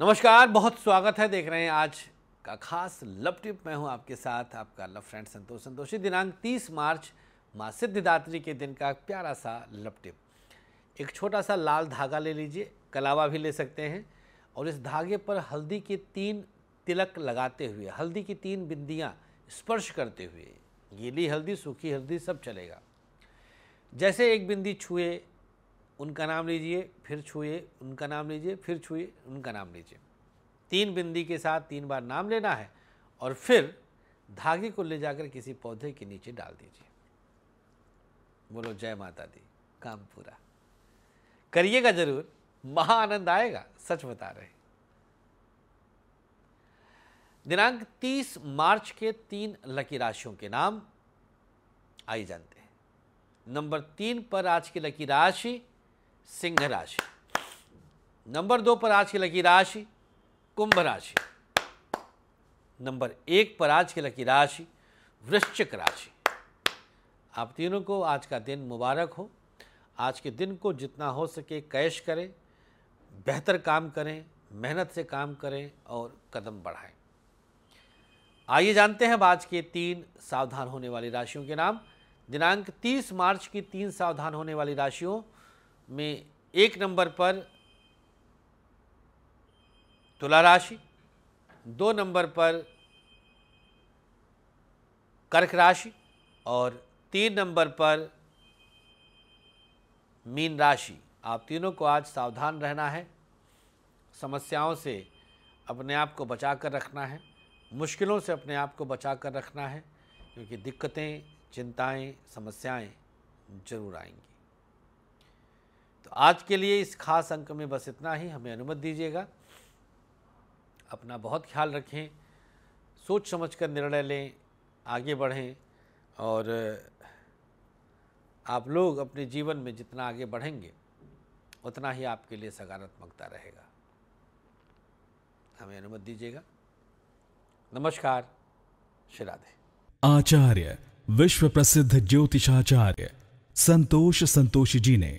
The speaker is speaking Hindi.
नमस्कार बहुत स्वागत है देख रहे हैं आज का खास लव टिप मैं हूं आपके साथ आपका लव फ्रेंड संतोष संतोषी दिनांक 30 मार्च माँ सिद्धिदात्री के दिन का प्यारा सा लव टिप एक छोटा सा लाल धागा ले लीजिए कलावा भी ले सकते हैं और इस धागे पर हल्दी के तीन तिलक लगाते हुए हल्दी की तीन बिंदियाँ स्पर्श करते हुए गीली हल्दी सूखी हल्दी सब चलेगा जैसे एक बिंदी छुए उनका नाम लीजिए फिर छूए उनका नाम लीजिए फिर छूए उनका नाम लीजिए तीन बिंदी के साथ तीन बार नाम लेना है और फिर धागे को ले जाकर किसी पौधे के नीचे डाल दीजिए बोलो जय माता दी काम पूरा करिएगा जरूर महा आनंद आएगा सच बता रहे दिनांक 30 मार्च के तीन लकी राशियों के नाम आई जानते हैं नंबर तीन पर आज की लकी राशि सिंह राशि नंबर दो पर आज की लकी राशि कुंभ राशि नंबर एक पर आज की लकी राशि वृश्चिक राशि आप तीनों को आज का दिन मुबारक हो आज के दिन को जितना हो सके कैश करें बेहतर काम करें मेहनत से काम करें और कदम बढ़ाएं आइए जानते हैं आज के तीन सावधान होने वाली राशियों के नाम दिनांक 30 मार्च की तीन सावधान होने वाली राशियों में एक नंबर पर तुला राशि दो नंबर पर कर्क राशि और तीन नंबर पर मीन राशि आप तीनों को आज सावधान रहना है समस्याओं से अपने आप को बचा कर रखना है मुश्किलों से अपने आप को बचा कर रखना है क्योंकि दिक्कतें चिंताएं समस्याएं जरूर आएंगी तो आज के लिए इस खास अंक में बस इतना ही हमें अनुमति दीजिएगा अपना बहुत ख्याल रखें सोच समझ कर निर्णय लें आगे बढ़ें और आप लोग अपने जीवन में जितना आगे बढ़ेंगे उतना ही आपके लिए सकारात्मकता रहेगा हमें अनुमति दीजिएगा नमस्कार श्री राधे आचार्य विश्व प्रसिद्ध ज्योतिषाचार्य संतोष संतोष जी ने